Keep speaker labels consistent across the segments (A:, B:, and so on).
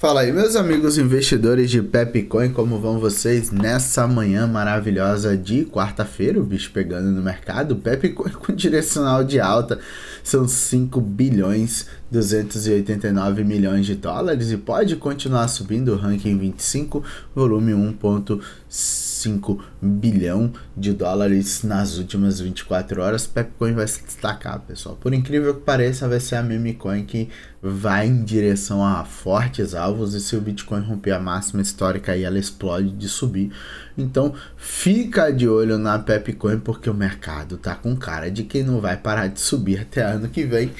A: Fala aí, meus amigos investidores de Pepcoin, como vão vocês nessa manhã maravilhosa de quarta-feira? O bicho pegando no mercado, Pepcoin com direcional de alta, são 5 bilhões 289 milhões de dólares e pode continuar subindo o ranking 25, volume 1.5. 5 bilhão de dólares nas últimas 24 horas. Pepcoin vai se destacar, pessoal. Por incrível que pareça, vai ser a meme coin que vai em direção a fortes alvos e se o Bitcoin romper a máxima histórica aí ela explode de subir. Então, fica de olho na Pepcoin porque o mercado tá com cara de quem não vai parar de subir até ano que vem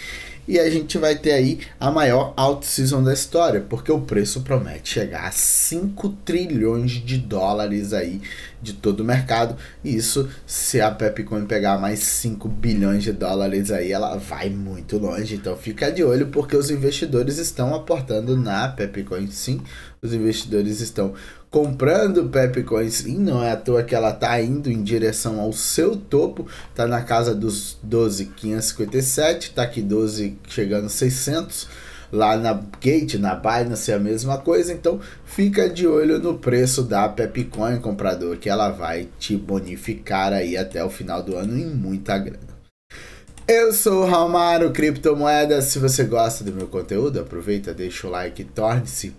A: e a gente vai ter aí a maior out-season da história, porque o preço promete chegar a 5 trilhões de dólares aí de todo o mercado. E isso, se a Pepcoin pegar mais 5 bilhões de dólares aí, ela vai muito longe. Então fica de olho porque os investidores estão aportando na Pepcoin sim. Os investidores estão comprando Pepcoins e não é à toa que ela está indo em direção ao seu topo, está na casa dos 12,557, está aqui 12 chegando 600 lá na Gate, na Binance é a mesma coisa, então fica de olho no preço da Pepcoin, comprador, que ela vai te bonificar aí até o final do ano em muita grana. Eu sou o Romário Criptomoedas. Se você gosta do meu conteúdo, aproveita, deixa o like, torne-se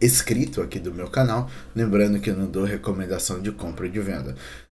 A: inscrito aqui do meu canal. Lembrando que eu não dou recomendação de compra e de venda.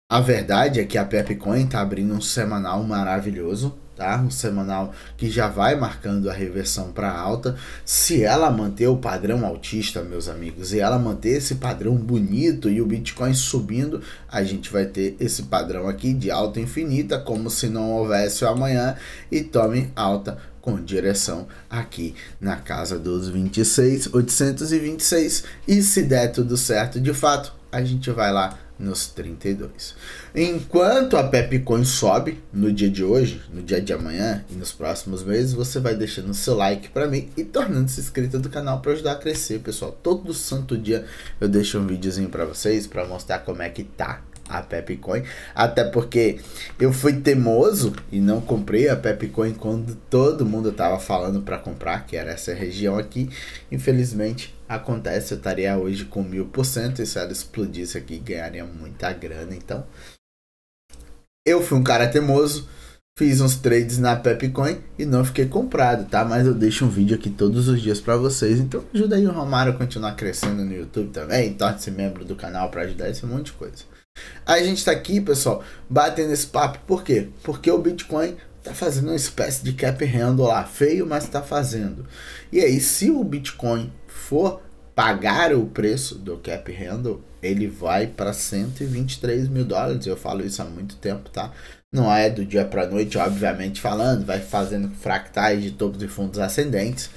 A: A verdade é que a Pepcoin está abrindo um semanal maravilhoso tá? Um semanal que já vai marcando a reversão para alta. Se ela manter o padrão altista meus amigos, e ela manter esse padrão bonito e o Bitcoin subindo, a gente vai ter esse padrão aqui de alta infinita, como se não houvesse o amanhã, e tome alta com direção aqui na casa dos 26, 826. E se der tudo certo, de fato, a gente vai lá nos 32. Enquanto a Pepcoin sobe no dia de hoje, no dia de amanhã e nos próximos meses, você vai deixando seu like para mim e tornando-se inscrito do canal para ajudar a crescer, pessoal. Todo santo dia eu deixo um videozinho para vocês para mostrar como é que tá a Pepcoin, até porque eu fui teimoso e não comprei a Pepcoin quando todo mundo estava falando para comprar, que era essa região aqui. Infelizmente acontece, eu estaria hoje com mil por cento e se ela explodisse aqui ganharia muita grana. Então eu fui um cara teimoso. Fiz uns trades na Pepcoin e não fiquei comprado, tá? Mas eu deixo um vídeo aqui todos os dias para vocês. Então ajuda aí o Romário a continuar crescendo no YouTube também. Torne-se membro do canal para ajudar esse monte de coisa. A gente está aqui, pessoal, batendo esse papo. Por quê? Porque o Bitcoin está fazendo uma espécie de cap handle lá, feio, mas está fazendo. E aí, se o Bitcoin for pagar o preço do cap handle, ele vai para 123 mil dólares. Eu falo isso há muito tempo, tá? Não é do dia para noite, obviamente falando, vai fazendo fractais de topos e fundos ascendentes.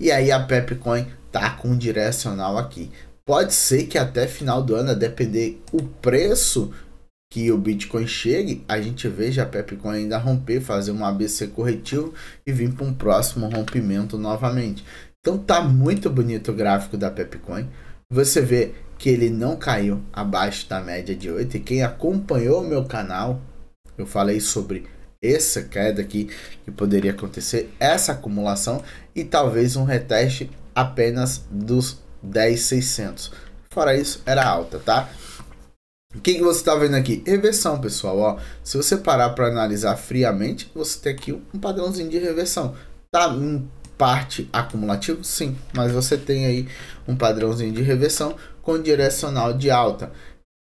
A: E aí a Pepcoin tá com um direcional aqui. Pode ser que até final do ano, a depender o preço que o Bitcoin chegue, a gente veja a Pepcoin ainda romper, fazer um ABC corretivo e vir para um próximo rompimento novamente. Então tá muito bonito o gráfico da Pepcoin. Você vê que ele não caiu abaixo da média de 8 e quem acompanhou o meu canal, eu falei sobre essa queda aqui que poderia acontecer, essa acumulação e talvez um reteste apenas dos 10,600. Fora isso, era alta, tá? O que, que você está vendo aqui? Reversão, pessoal. Ó, se você parar para analisar friamente, você tem aqui um padrãozinho de reversão. Tá em parte acumulativo? Sim, mas você tem aí um padrãozinho de reversão com direcional de alta.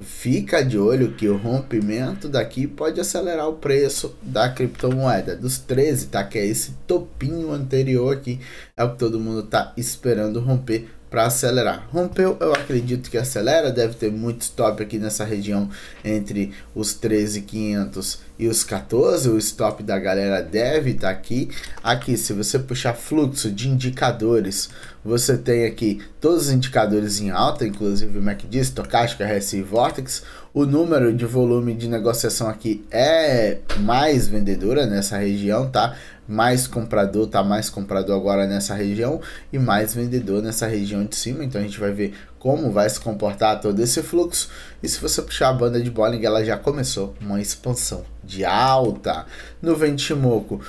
A: Fica de olho que o rompimento daqui pode acelerar o preço da criptomoeda dos 13, tá? Que é esse topinho anterior aqui, é o que todo mundo tá esperando romper para acelerar. Rompeu, eu acredito que acelera, deve ter muito stop aqui nessa região entre os 13,500 e os 14. O stop da galera deve estar tá aqui. Aqui, se você puxar fluxo de indicadores, você tem aqui todos os indicadores em alta, inclusive o MACD, Stochástica, RSI e Vortex. O número de volume de negociação aqui é mais vendedora nessa região, tá? mais comprador, tá mais comprador agora nessa região e mais vendedor nessa região de cima. Então a gente vai ver como vai se comportar todo esse fluxo. E se você puxar a banda de Bolling, ela já começou uma expansão de alta. No Ventimoco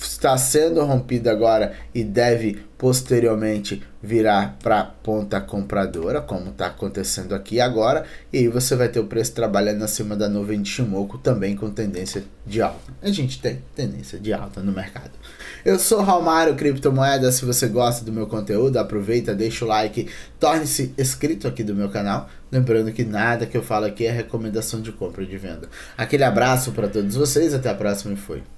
A: está sendo rompida agora e deve posteriormente virar para ponta compradora, como está acontecendo aqui agora. E aí você vai ter o preço trabalhando acima da nuvem de Shimoku, também com tendência de alta. A gente tem tendência de alta no mercado. Eu sou Romário Criptomoeda. Se você gosta do meu conteúdo, aproveita, deixa o like, torne-se inscrito inscrito aqui do meu canal. Lembrando que nada que eu falo aqui é recomendação de compra e de venda. Aquele abraço para todos vocês, até a próxima e fui.